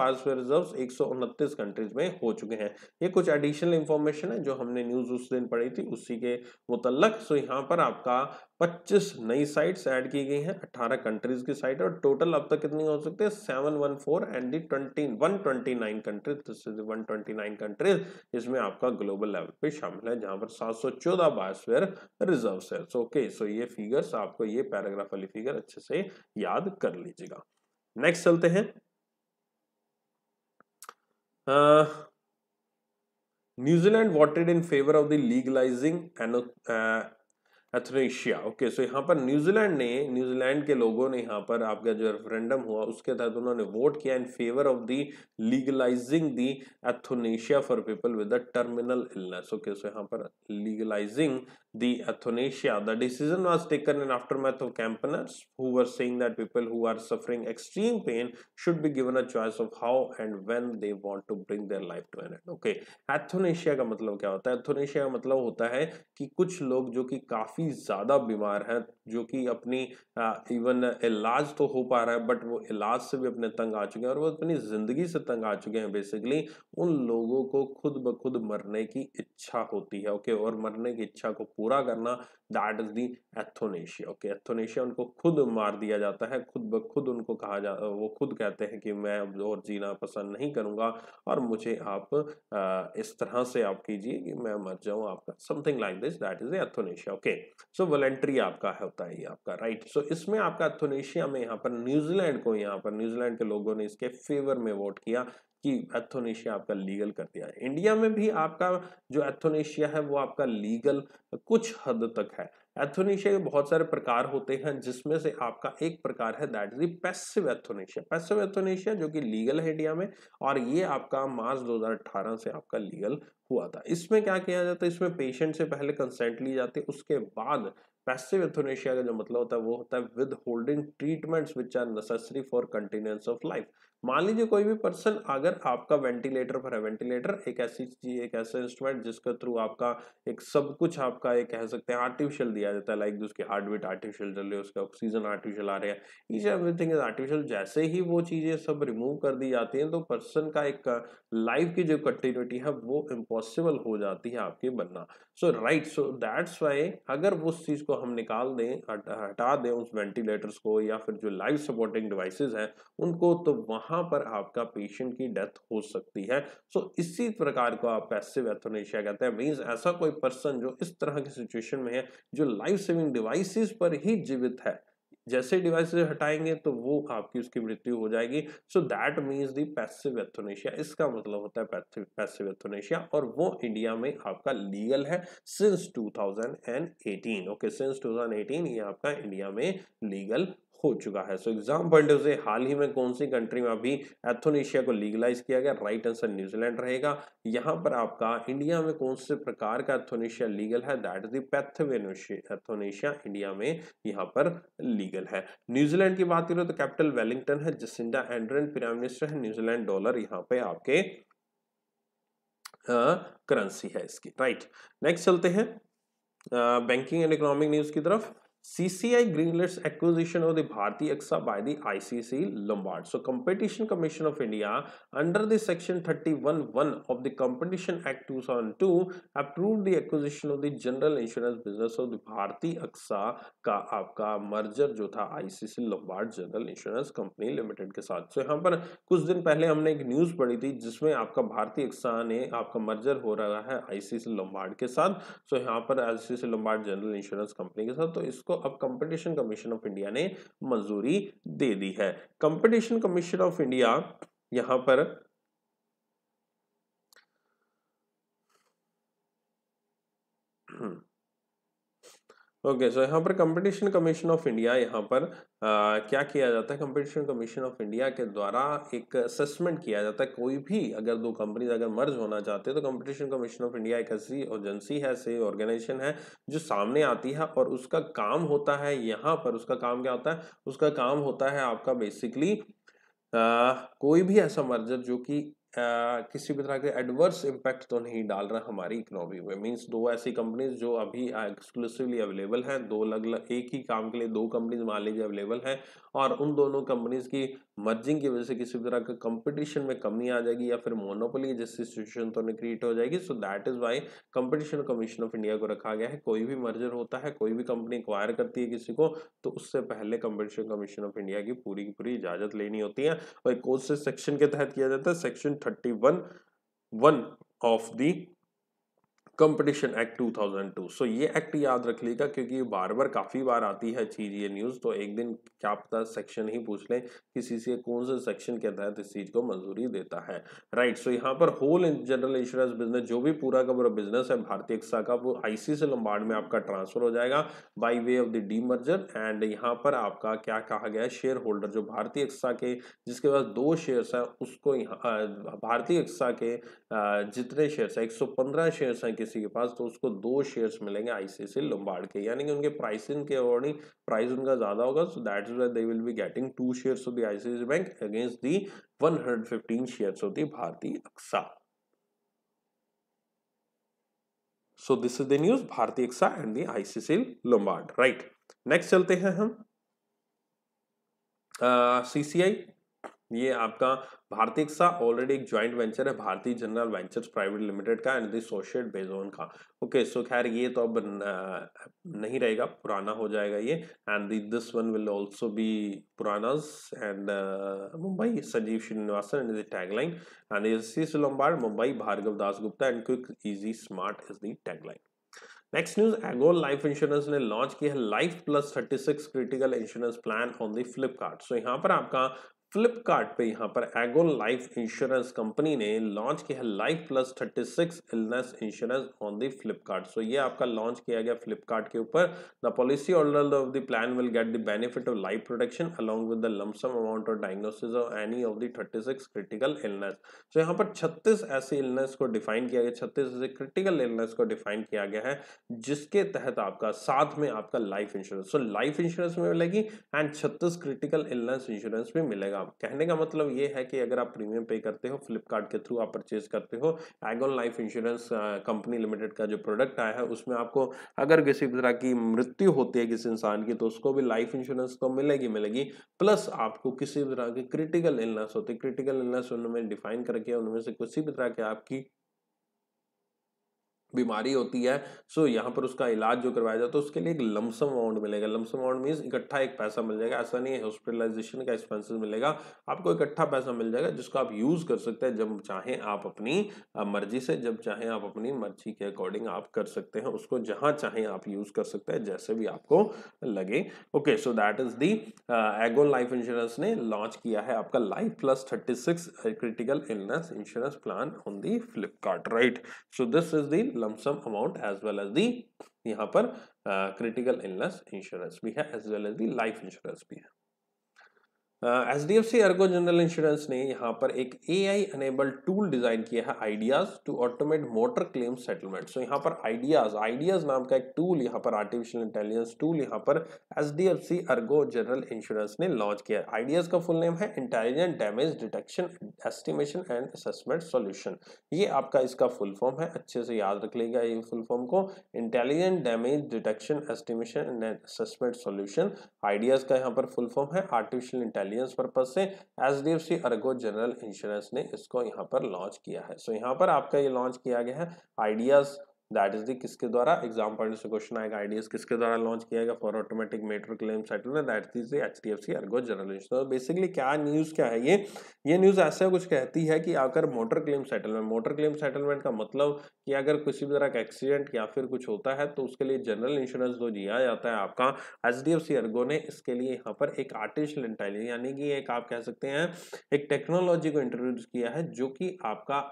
बायोस्फेयर रिजर्व एक कंट्रीज में हो चुके हैं ये कुछ एडिशनल इंफॉर्मेशन है जो हमने न्यूज उस दिन पढ़ी थी उसी के मुतलक सो यहाँ पर आपका 25 नई साइट्स ऐड की गई हैं 18 कंट्रीज की साइट और टोटल अब तक कितनी हो सकती है 714 and the 20 129 countries this is nine countries इसमें आपका ग्लोबल लेवल पे शामिल है जहां पर 714 सौ चौदह बायोस्फीयर रिजर्व है सो ओके सो ये फिगर्स आपको ये पैराग्राफ वाली फिगर अच्छे से याद कर लीजिएगा नेक्स्ट चलते हैं New Zealand voted in favour of the legalising euthanasia okay so यहाँ पर न्यूजीलैंड ने न्यूजीलैंड के लोगों ने यहाँ पर आपका जो रेफरेंडम हुआ उसके तहत उन्होंने वोट किया in favour of the legalising the euthanasia for people with the terminal illness okay so यहाँ पर legalising the athanasia The decision was taken in aftermath of campaigners who were saying that people who are suffering extreme pain should be given a choice of how and when they want to bring their life to an end. Okay, euthanasia का मतलब क्या होता है euthanasia का मतलब होता है कि कुछ लोग जो कि काफ़ी ज़्यादा बीमार हैं जो कि अपनी इवन इलाज ilaaj to ho pa raha hai but wo ilaaj se bhi apne tang aa chuke hain aur wo apni zindagi se tang aa chuke hain basically un logo ko khud ba khud marne ki ichcha hoti hai okay? aur marne ki ichcha ko पूरा करना that is the euthanasia okay euthanasia उनको खुद मार दिया जाता है खुद ब खुद उनको कहा जा वो खुद कहते हैं कि मैं और जीना पसंद नहीं करूँगा और मुझे आप इस तरह से आप कीजिए कि मैं मर जाऊँ आपका something like this that is euthanasia okay so voluntary आपका होता है ये आपका राइट right? सो so, इसमें आपका एथोनेशिया में यहाँ पर न्यूजीलैंड को यहाँ पर न्यूजीलैंड के लोगों ने इसके फेवर में वोट किया कि एथोनेशिया आपका लीगल कर दिया है इंडिया में भी आपका जो एथोनेशिया है वो आपका लीगल कुछ हद तक है एथोनेशिया के बहुत सारे प्रकार होते हैं जिसमें से आपका एक प्रकार है that is passive euthanasia passive euthanasia जो कि लीगल है इंडिया में और ये आपका मार्च 2018 से आपका लीगल हुआ था इसमें क्या किया जाता है इसमें पेशेंट से पहले कंसेंट ली जाती है उसके बाद पैसिव एथोनेशिया का जो मतलब होता है वो होता है withholding treatments which are necessary for continuous of life मान लीजिए कोई भी पर्सन अगर आपका वेंटिलेटर पर है वेंटिलेटर एक ऐसी चीज एक ऐसा इंस्ट्रूमेंट जिसके थ्रू आपका एक सब कुछ आपका एक कह सकते हैं आर्टिफिशियल दिया जाता है लाइक उसके उसकी हार्ट बीट आर्टिफिशियल चल रही है उसका ऑक्सीजन आर्टिफिशियल आ रहा है ईच एवरीथिंग इज आर्टिफिशियल जैसे ही वो चीजें सब रिमूव कर दी जाती हैं तो पर्सन का एक लाइफ की जो कंटिन्यूटी है वो इम्पॉसिबल हो जाती है आपके बनना so right so that's why अगर उस चीज को हम निकाल दें हटा दें उस वेंटिलेटर्स को या फिर जो लाइफ सपोर्टिंग डिवाइसेज हैं उनको तो वहां यहाँ पर आपका पेशेंट की डेथ हो सकती है सो so, इसी प्रकार को आप पैसिव एथोनेशिया कहते हैं मीन्स ऐसा कोई पर्सन जो इस तरह की सिचुएशन में है जो लाइफ सेविंग डिवाइसेस पर ही जीवित है जैसे डिवाइस हटाएंगे तो वो आपकी उसकी मृत्यु हो जाएगी so that means the passive euthanasia इसका मतलब होता है पैसिव एथोनेशिया और वो इंडिया में आपका लीगल है सिंस 2018 ओके सिंस 2018 ये आपका इंडिया में लीगल हो चुका है सो एग्जाम पॉइंट ऑफ से हाल ही में कौन सी कंट्री में अभी एथोनेशिया को लीगलाइज किया गया राइट आंसर न्यूजीलैंड रहेगा यहाँ पर आपका इंडिया में कौन से प्रकार का एथोनेशिया लीगल है दैट इज दैथोनेशिया इंडिया में यहाँ पर लीगल है न्यूजीलैंड की बात करें तो कैपिटल वेलिंगटन है जसिंडा एंड्रन प्राइम मिनिस्टर है न्यूजीलैंड डॉलर यहाँ पे आपके करेंसी है इसकी राइट नेक्स्ट चलते हैं बैंकिंग एंड इकोनॉमिक न्यूज की तरफ CCI greenlights acquisition of the Bharti Axa by the ICC Lombard. So Competition Commission of India under the section 31.1 of the Competition Act 2002 approved the acquisition of the general insurance business of the Bharti Axa का आपका merger जो था ICICI Lombard general insurance company limited के साथ so so, यहाँ पर कुछ दिन पहले हमने एक न्यूज़ पढ़ी थी जिसमें आपका भारतीय अक्सा ने आपका मर्जर हो रहा है आईसीसी लंबार्ड के साथ सो so, यहाँ पर ICICI Lombard general insurance company के साथ तो इसको को तो अब कंपटीशन कमीशन ऑफ इंडिया ने मंजूरी दे दी है कंपटीशन कमीशन ऑफ इंडिया यहां पर ओके सो यहाँ पर कंपटीशन कमीशन ऑफ इंडिया यहाँ पर आ, क्या किया जाता है कंपटीशन कमीशन ऑफ इंडिया के द्वारा एक असेसमेंट किया जाता है कोई भी अगर दो कंपनीज अगर मर्ज होना चाहते हैं तो कंपटीशन कमीशन ऑफ इंडिया एक ऐसी एजेंसी है ऐसी ऑर्गेनाइजेशन है जो सामने आती है और उसका काम होता है यहाँ पर उसका काम क्या होता है उसका काम होता है आपका बेसिकली कोई भी ऐसा मर्जर जो कि किसी भी तरह के एडवर्स इम्पैक्ट तो नहीं डाल रहा हमारी इकोनॉमी में मीन्स दो ऐसी कंपनीज जो अभी एक्सक्लूसिवली अवेलेबल हैं दो अलग अलग एक ही काम के लिए दो कंपनीज मान लीजिए अवेलेबल हैं और उन दोनों कंपनीज की मर्जिंग की वजह से किसी भी तरह का कंपटीशन में कमी आ जाएगी या फिर मोनोपोली जैसी सिचुएशन तो क्रिएट हो जाएगी so that is why competition commission of India को रखा गया है कोई भी मर्जर होता है कोई भी कंपनी एक्वायर करती है किसी को तो उससे पहले कंपटीशन कमीशन ऑफ इंडिया की पूरी की पूरी इजाजत लेनी होती है और एक कोर्सेज सेक्शन के तहत किया जाता है section 31 1 of the competition act 2002 so ये एक्ट याद रख लेगा क्योंकि ये बार बार काफ़ी बार आती है चीज़ ये न्यूज़ तो एक दिन क्या पता सेक्शन ही पूछ लें कि सी सीसीए कौन से सेक्शन के तहत इस चीज़ को मंजूरी देता है राइट सो यहाँ पर होल जनरल इंश्योरेंस बिजनेस जो भी पूरा का पूरा बिजनेस है भारतीय एक्सा का वो आई सी से लंबार्ड में आपका ट्रांसफर हो जाएगा by way of the demerger and यहाँ पर आपका क्या कहा गया है शेयर होल्डर जो भारतीय एक्सा के जिसके पास दो शेयर्स हैं उसको यहाँ भारतीय एक्सा के जितने शेयर्स हैं एक सौ पंद्रह शेयर्स हैं किसी आईसीआईसी के पास तो उसको दो शेयर्स मिलेंगे आईसीआईसी लम्बार्ड के यानी कि उनके प्राइसिंग के अकॉर्डिंग प्राइस उनका ज़्यादा होगा so that is they will be getting two share of the ICICI bank against the one shares of the Bharti AXA so this is the news Bharti AXA and the ICICI Lombard right next चलते हैं हम CCI uh, ये आपका भारतीय सा already एक joint venture है Bharti general ventures private limited का एंड दोशियट बेजोन का ओके सो खैर ये तो अब नहीं रहेगा पुराना हो जाएगा ये and this one will also be पुराना and Mumbai Sanjeev Srinivasan and the tagline and S Mumbai Bhargav Das Gupta and quick easy smart is the tagline next news Aegon life insurance ने लॉन्च किया है life plus thirty six critical insurance plan on the Flipkart so यहाँ पर आपका Flipkart पे यहाँ पर Aegon life insurance company ने लॉन्च किया है life plus thirty six illness insurance on the Flipkart so ये आपका लॉन्च किया गया फ्लिपकार्ट के ऊपर the policy holder of the plan will get the benefit of life protection along with the lump sum amount of diagnosis of any of the six critical illness so यहाँ पर छत्तीस ऐसे इलनेस को define किया गया छत्तीस ऐसे क्रिटिकल इलनेस को डिफाइन किया गया है जिसके तहत आपका साथ में आपका life insurance so life insurance में मिलेगी एंड छत्तीस क्रिटिकल इलनेस इंश्योरेंस भी मिलेगा आप हाँ, कहने का मतलब ये है कि अगर आप प्रीमियम पे करते हो फ्लिपकार्ट के थ्रू आप परचेज करते हो Aegon life insurance company limited का जो प्रोडक्ट आया है उसमें आपको अगर किसी तरह की मृत्यु होती है किसी इंसान की तो उसको भी लाइफ इंश्योरेंस तो मिलेगी मिलेगी प्लस आपको किसी तरह की क्रिटिकल इलनेस होती है क्रिटिकल इलनेस उनमें डिफाइन करके उनमें से किसी भी तरह की आपकी बीमारी होती है सो यहाँ पर उसका इलाज जो करवाया जाता है उसके लिए एक लमसम अमाउंट मिलेगा लमसम अमाउंट मीन्स इकट्ठा एक पैसा मिल जाएगा ऐसा नहीं है हॉस्पिटलाइजेशन का एक्सपेंसेस मिलेगा आपको इकट्ठा पैसा मिल जाएगा जिसको आप यूज़ कर सकते हैं जब चाहें आप अपनी मर्जी से जब चाहें आप अपनी मर्जी के अकॉर्डिंग आप कर सकते हैं उसको जहाँ चाहें आप यूज़ कर सकते हैं जैसे भी आपको लगे okay so that is the Aegon life insurance ने लॉन्च किया है आपका life plus thirty six critical illness insurance plan on the Flipkart right so this is the lump sum amount as well as the यहाँ पर critical illness insurance भी है as well as the life insurance भी है H D F C Ergo general insurance ने यहाँ पर एक A I enable tool design किया है IDEAS to automate motor claim settlement so यहाँ पर आइडियाज आइडियाज नाम का एक टूल यहाँ पर आर्टिफिशियल इंटेलिजेंस टूल यहाँ पर H D F C Ergo general insurance ने लॉन्च किया है आइडियाज का फुल नेम है intelligent damage detection estimation and assessment solution ये आपका इसका फुल फॉर्म है अच्छे से याद रख लेगा ये फुल फॉर्म को intelligent damage detection estimation and assessment solution ideas का यहाँ पर फुल फॉर्म है आर्टिफिशियल इंटेलिजेंस अलायंस पर्पज से सी अर्गो जनरल इंश्योरेंस ने इसको यहाँ पर लॉन्च किया है सो so, यहाँ पर आपका ये लॉन्च किया गया है आइडियाज दैट इज द किसके द्वारा एग्जाम पॉइंट से क्वेश्चन आएगा आइडियाज किसके द्वारा लॉन्च किया गया for automatic metro claim settlement that is the H D F C Ergo general तो बेसिकली क्या न्यूज़ क्या है ये ये न्यूज़ ऐसा कुछ कहती है कि अगर motor claim settlement motor claim settlement का मतलब कि अगर किसी भी तरह का एक्सीडेंट या फिर कुछ होता है तो उसके लिए जनरल इंश्योरेंस जो दिया जाता है आपका H D F C ERGO ने इसके लिए यहाँ पर एक आर्टिफिशियल इंटेलिजेंस यानी कि एक आप कह सकते हैं एक टेक्नोलॉजी को इंट्रोड्यूस किया है जो कि आपका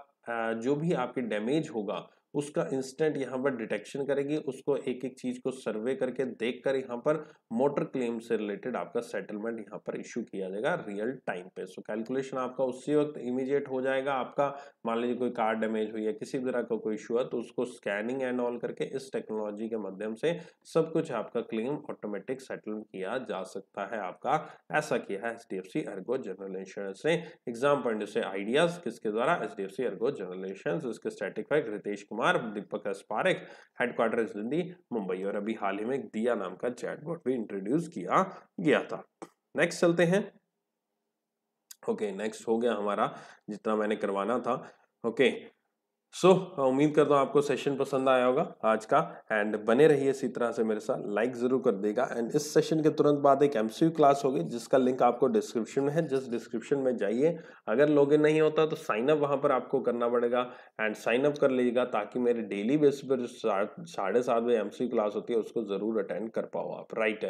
जो भी आपके डैमेज होगा उसका इंस्टेंट यहाँ पर डिटेक्शन करेगी उसको एक एक चीज को सर्वे करके देख कर यहाँ पर मोटर क्लेम से रिलेटेड आपका सेटलमेंट यहाँ पर इश्यू किया जाएगा रियल टाइम पे सो so, कैलकुलेशन आपका उसी वक्त इमीडिएट हो जाएगा आपका मान लीजिए कोई कार डैमेज हुई है किसी भी तरह का कोई इशू है तो उसको स्कैनिंग एंड ऑल करके इस टेक्नोलॉजी के माध्यम से सब कुछ आपका क्लेम ऑटोमेटिक सेटल किया जा सकता है आपका ऐसा किया है H D F C Ergo general insurance ने एग्जाम पॉइंट से आइडियाज किसके द्वारा H D F C Ergo general insurance इसके स्टैटिक रितेश कुमार कुमार दीपक एस हेडक्वार्टर दिल्ली मुंबई और अभी हाल ही में दिया नाम का बोर्ड भी इंट्रोड्यूस किया गया था नेक्स्ट चलते हैं ओके okay, नेक्स्ट हो गया हमारा जितना मैंने करवाना था ओके okay, सो so, उम्मीद करता हूँ आपको सेशन पसंद आया होगा आज का एंड बने रहिए इसी तरह से मेरे साथ लाइक ज़रूर कर देगा एंड इस सेशन के तुरंत बाद एक एमसीयू क्लास होगी जिसका लिंक आपको डिस्क्रिप्शन में है जिस डिस्क्रिप्शन में जाइए अगर लॉग इन नहीं होता तो साइन वहाँ पर आपको करना पड़ेगा एंड साइन अप कर लीजिएगा ताकि मेरे डेली बेस पर जो साढ़े सात बजे एम क्लास होती है उसको ज़रूर अटेंड कर पाओ आप राइट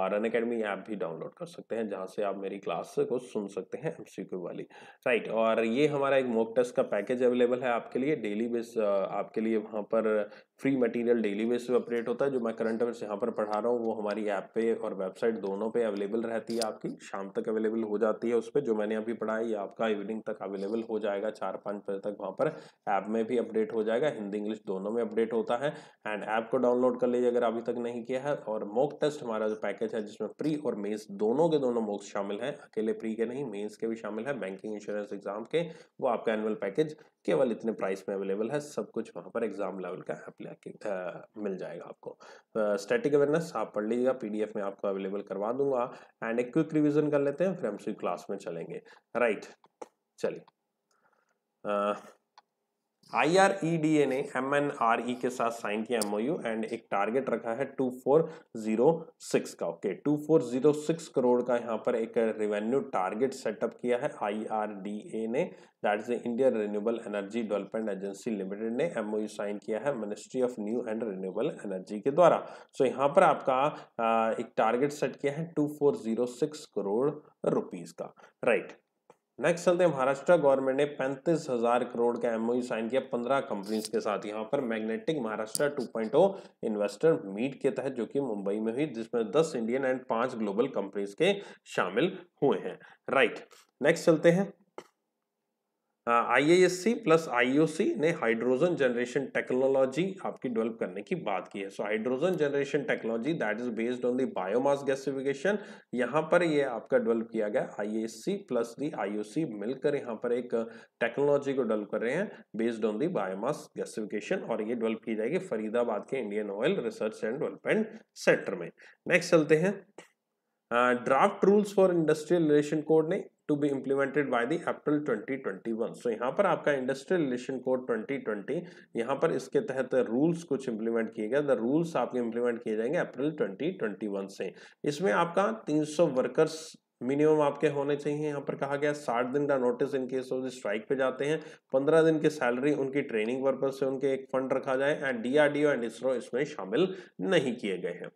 और अन अकेडमी ऐप भी डाउनलोड कर सकते हैं जहाँ से आप मेरी क्लास को सुन सकते हैं एम वाली राइट और ये हमारा एक मोक टेस्ट का पैकेज अवेलेबल है आपके लिए डेली बेस आपके लिए वहाँ पर फ्री मटेरियल डेली बेस पे अपडेट होता है जो मैं करंट अफेयर्स यहाँ पर पढ़ा रहा हूँ वो हमारी ऐप पे और वेबसाइट दोनों पे अवेलेबल रहती है आपकी शाम तक अवेलेबल हो जाती है उस पर जो मैंने अभी पढ़ाई है आपका इवनिंग तक अवेलेबल हो जाएगा चार पाँच बजे तक वहाँ पर ऐप में भी अपडेट हो जाएगा हिंदी इंग्लिश दोनों में अपडेट होता है एंड ऐप को डाउनलोड कर लीजिए अगर अभी तक नहीं किया है और मॉक टेस्ट हमारा जो पैकेज है जिसमें प्री और मेन्स दोनों के दोनों मोक्स शामिल हैं अकेले प्री के नहीं मेन्स के भी शामिल है बैंकिंग इंश्योरेंस एग्जाम के वो आपका एनुअल पैकेज केवल इतने प्राइस में अवेलेबल है सब कुछ वहाँ पर एग्जाम लेवल का है मिल जाएगा आपको स्टैटिक अवेयरनेस आप पढ़ लीजिएगा पीडीएफ में आपको अवेलेबल करवा दूंगा एंड एक क्विक रिविजन कर लेते हैं फिर हम क्लास में चलेंगे राइट right. चलिए आई आर ई डी ए ने एम एन आर ई के साथ साइन किया एमओयू एंड एक टारगेट रखा है टू फोर जीरो सिक्स का okay two four zero six crore का यहाँ पर एक रेवेन्यू टारगेट सेटअप किया है आई आर डी ए ने that is Indian renewable energy development agency limited ने एमओयू साइन किया है ministry of new and renewable energy के द्वारा सो so, यहाँ पर आपका आ, एक टारगेट सेट किया है two four zero six crore rupees का राइट right. नेक्स्ट चलते हैं महाराष्ट्र गवर्नमेंट ने पैंतीस हजार करोड़ का एमओयू साइन किया पंद्रह कंपनीज के साथ यहाँ पर मैग्नेटिक महाराष्ट्र 2.0 इन्वेस्टर मीट के तहत जो कि मुंबई में हुई जिसमें दस इंडियन एंड पांच ग्लोबल कंपनीज के शामिल हुए हैं राइट नेक्स्ट चलते हैं सी प्लस आईओसी ने हाइड्रोजन जनरेशन टेक्नोलॉजी आपकी डेवलप करने की बात की है so hydrogen generation technology that is based on the biomass gasification यहाँ पर ये आपका डेवलप किया गया सी प्लस दी आईओसी मिलकर यहाँ पर एक टेक्नोलॉजी को डेवलप कर रहे हैं based on the biomass gasification और ये डेवलप की जाएगी फरीदाबाद के Indian oil research and development centre में नेक्स्ट चलते हैं draft rules for industrial relation code ने to be implemented by the April 2021 so यहाँ पर आपका इंडस्ट्रियल रिलेशन कोड 2020 यहाँ पर इसके तहत रूल्स कुछ इम्प्लीमेंट किए गए द रूल्स आपके इम्प्लीमेंट किए जाएंगे अप्रैल 2021 से इसमें आपका 300 वर्कर्स मिनिमम आपके होने चाहिए यहाँ पर कहा गया साठ दिन का notice in case of strike पे जाते हैं पंद्रह दिन की सैलरी उनकी ट्रेनिंग पर्पज से उनके एक फंड रखा जाए एंड डीआरडीओ एंड इसरो इसमें शामिल नहीं किए गए हैं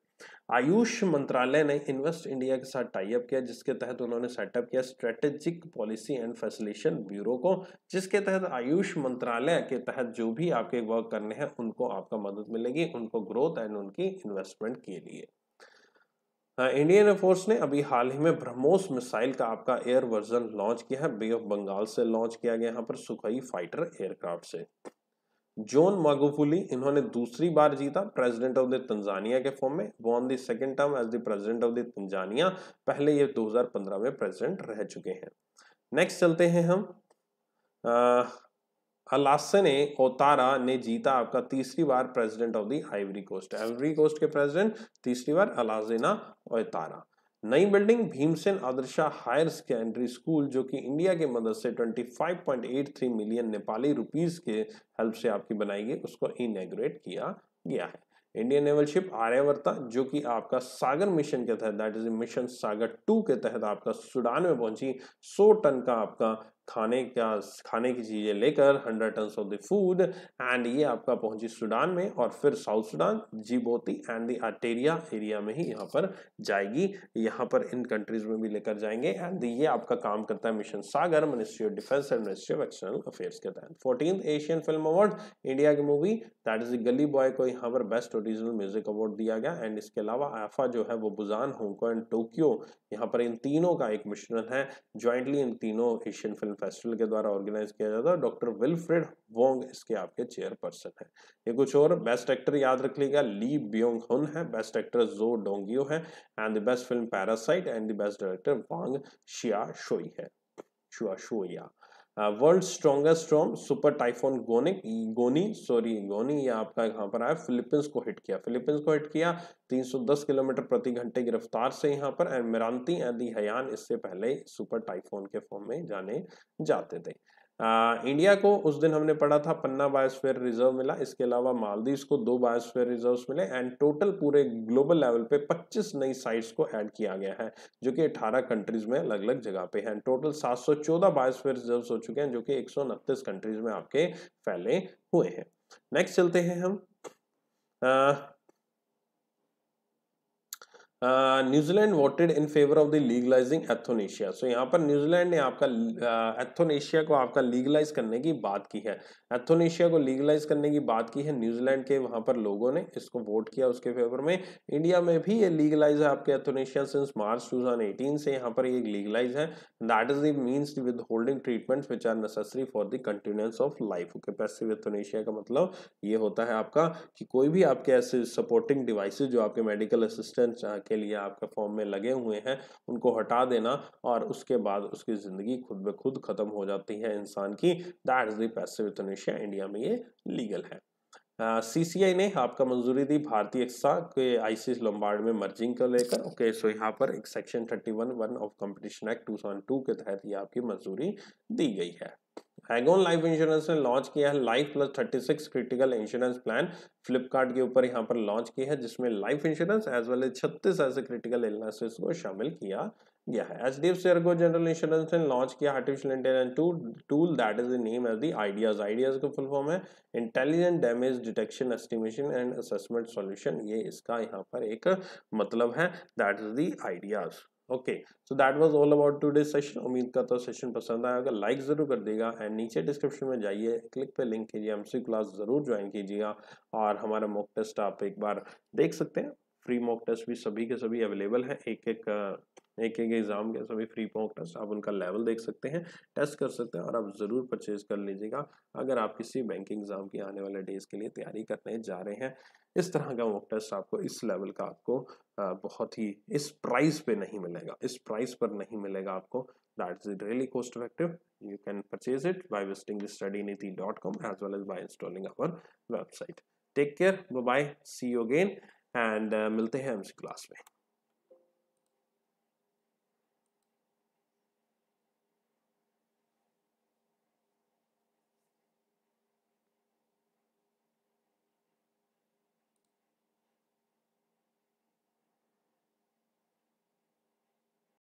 आयुष मंत्रालय ने इन्वेस्ट इंडिया के साथ टाइप किया जिसके तहत उन्होंने सेटअप किया strategic policy and facilitation bureau को जिसके तहत आयुष मंत्रालय के तहत जो भी आपके वर्क करने हैं उनको आपका मदद मिलेगी उनको ग्रोथ एंड उनकी इन्वेस्टमेंट के लिए इंडियन हाँ, एयरफोर्स ने अभी हाल ही में ब्रह्मोस मिसाइल का आपका एयर वर्जन लॉन्च किया है बे ऑफ बंगाल से लॉन्च किया गया यहाँ पर सुखई फाइटर एयरक्राफ्ट से जोन मागोफुली इन्होंने दूसरी बार जीता प्रेसिडेंट ऑफ द तंजानिया के फॉर्म में on the second term as the president of the Tanzania पहले ये 2015 में प्रेसिडेंट रह चुके हैं नेक्स्ट चलते हैं हम अलासने ओतारा ने जीता आपका तीसरी बार president of the Ivory Coast Ivory Coast के प्रेसिडेंट तीसरी बार अलाजेना ओतारा नई building Bhimsen Adarsha higher secondary school जो कि इंडिया के मदद से 25.83 मिलियन नेपाली रुपीस के हेल्प से आपकी बनाई गई उसको इनग्रेट किया गया है इंडियन नेवल शिप आर्यावर्ता जो कि आपका सागर मिशन के तहत that is mission Sagar two के तहत आपका सूडान में पहुंची 100 टन का आपका खाने का खाने की चीज़ें लेकर hundred ton of the food and ये आपका पहुंची सूडान में और फिर south Sudan Djibouti and the area में ही यहाँ पर जाएगी यहाँ पर इन कंट्रीज में भी लेकर जाएंगे एंड ये आपका काम करता है mission Sagar ministry of defence and ministry of external affairs के तहत fourteen Asian film award India की movie that is Gully boy को यहाँ पर बेस्ट ओरिजिनल म्यूजिक अवार्ड दिया गया एंड इसके अलावा आफा जो है वो बुजान एंड टोक्यो यहाँ पर इन तीनों का एक मिश्रण है ज्वाइंटली इन तीनों एशियन फिल्म फेस्टिवल के द्वारा ऑर्गेनाइज किया जाता है डॉक्टर विलफ्रेड वोंग इसके आपके चेयरपर्सन है ये कुछ और बेस्ट एक्टर याद रख लीजिएगा ली बियोंग हुन है बेस्ट एक्टर जो डोंगियो है and the best film Parasite and the best director Wang शिया शोई है शुआ शोया world strongest storm super typhoon गोनिक गोनी सॉरी गोनी ये आपका यहाँ पर आया फिलीपींस को हिट किया फिलीपींस को हिट किया 310 किलोमीटर प्रति घंटे की रफ्तार से यहाँ पर एंड मिरांती एंड हयान इससे पहले सुपर टाइफोन के फॉर्म में जाने जाते थे आ, इंडिया को उस दिन हमने पढ़ा था पन्ना बायोस्फीयर रिजर्व मिला इसके अलावा मालदीव को दो बायोस्फीयर रिजर्व्स मिले एंड टोटल पूरे ग्लोबल लेवल पे 25 नई साइट्स को ऐड किया गया है जो कि 18 कंट्रीज में अलग अलग जगह पे हैं टोटल 714 बायोस्फीयर रिजर्व्स हो चुके हैं जो कि एक कंट्रीज में आपके फैले हुए हैं नेक्स्ट चलते हैं हम आ, New Zealand voted in favour of the legalising euthanasia so यहाँ पर न्यूजीलैंड ने आपका एथोनेशिया uh, को आपका लीगलाइज करने की बात की है एथोनेशिया को लीगलाइज करने की बात की है न्यूजीलैंड के वहाँ पर लोगों ने इसको वोट किया उसके फेवर में इंडिया में भी ये लीगलाइज है आपके एथोनेशिया सिंस मार्च टू से यहाँ पर ये लीगलाइज है that is the means with holding treatment which are necessary for the continuous of life okay passive euthanasia का मतलब ये होता है आपका कि कोई भी आपके ऐसे सपोर्टिंग डिवाइसेज जो आपके मेडिकल असिस्टेंट के लिए आपके फॉर्म में लगे हुए हैं उनको हटा देना और उसके बाद उसकी ज़िंदगी खुद ब खुद ख़त्म हो जाती है इंसान की that is the euthanasia India में ये लीगल है सी सी आई ने आपका मंजूरी दी भारतीय एक्सा के सी लम्बार्ड में मर्जिंग को लेकर ओके सो यहाँ पर एक section thirty one one of competition act two two के तहत ये आपकी मंजूरी दी गई है हैगोन लाइफ इंश्योरेंस ने लॉन्च किया है life plus 36 critical insurance plan Flipkart के ऊपर यहाँ पर लॉन्च किया है जिसमें life insurance as well as छत्तीस ऐसे क्रिटिकल इलनेसेस को शामिल किया गया है एच डी एफ शेयर को जनरल इंश्योरेंस ने लॉन्च किया artificial intelligence two tool that is name as the ideas ideas का फुल फॉर्म है intelligent damage detection estimation and assessment solution ये इसका यहाँ पर एक मतलब है that is the ideas okay so that was all about today session उम्मीद करता हूँ सेशन पसंद आया होगा लाइक ज़रूर कर देगा एंड नीचे डिस्क्रिप्शन में जाइए क्लिक पे लिंक कीजिए एमसी क्लास ज़रूर ज्वाइन कीजिएगा और हमारा मॉक टेस्ट आप एक बार देख सकते हैं फ्री मॉक टेस्ट भी सभी के सभी अवेलेबल है एक एक एक एक एग्ज़ाम के सभी फ्री पॉक टेस्ट आप उनका लेवल देख सकते हैं टेस्ट कर सकते हैं और आप ज़रूर परचेज कर लीजिएगा अगर आप किसी बैंकिंग एग्ज़ाम की आने वाले डेज़ के लिए तैयारी करने जा रहे हैं इस तरह का मॉक टेस्ट आपको इस लेवल का आपको बहुत ही इस प्राइस पे नहीं मिलेगा इस प्राइस पर नहीं मिलेगा आपको that is really effective you can purchase it by by visiting the studyniti.com as well as by installing our website take care bye bye see you again and uh, milte hain class में